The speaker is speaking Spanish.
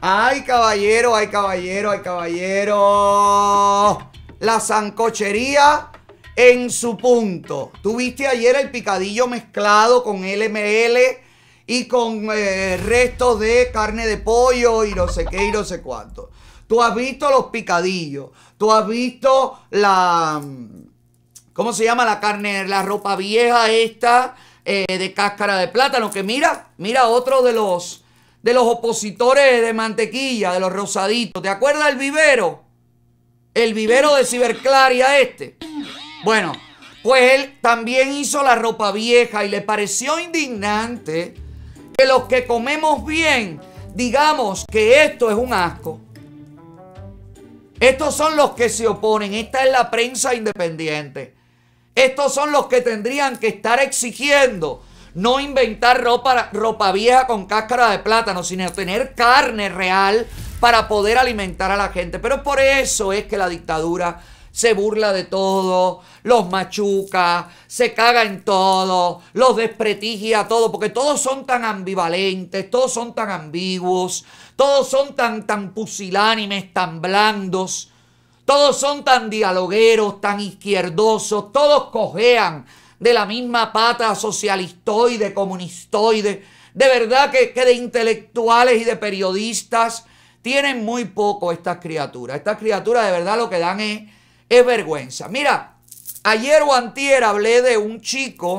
¡Ay, caballero! ¡Ay, caballero! ¡Ay, caballero! La sancochería en su punto. Tuviste ayer el picadillo mezclado con LML y con eh, restos de carne de pollo y no sé qué y no sé cuánto. Tú has visto los picadillos. Tú has visto la... ¿Cómo se llama la carne? La ropa vieja esta eh, de cáscara de plátano. Que mira, mira otro de los de los opositores de mantequilla, de los rosaditos. ¿Te acuerdas el vivero? El vivero de Ciberclaria este. Bueno, pues él también hizo la ropa vieja y le pareció indignante que los que comemos bien digamos que esto es un asco. Estos son los que se oponen, esta es la prensa independiente. Estos son los que tendrían que estar exigiendo no inventar ropa, ropa vieja con cáscara de plátano, sino tener carne real para poder alimentar a la gente. Pero por eso es que la dictadura se burla de todo, los machuca, se caga en todo, los desprestigia todo, porque todos son tan ambivalentes, todos son tan ambiguos, todos son tan, tan pusilánimes, tan blandos, todos son tan dialogueros, tan izquierdosos, todos cojean de la misma pata socialistoide, comunistoide, de verdad que, que de intelectuales y de periodistas, tienen muy poco estas criaturas. Estas criaturas de verdad lo que dan es, es vergüenza. Mira, ayer o antier hablé de un chico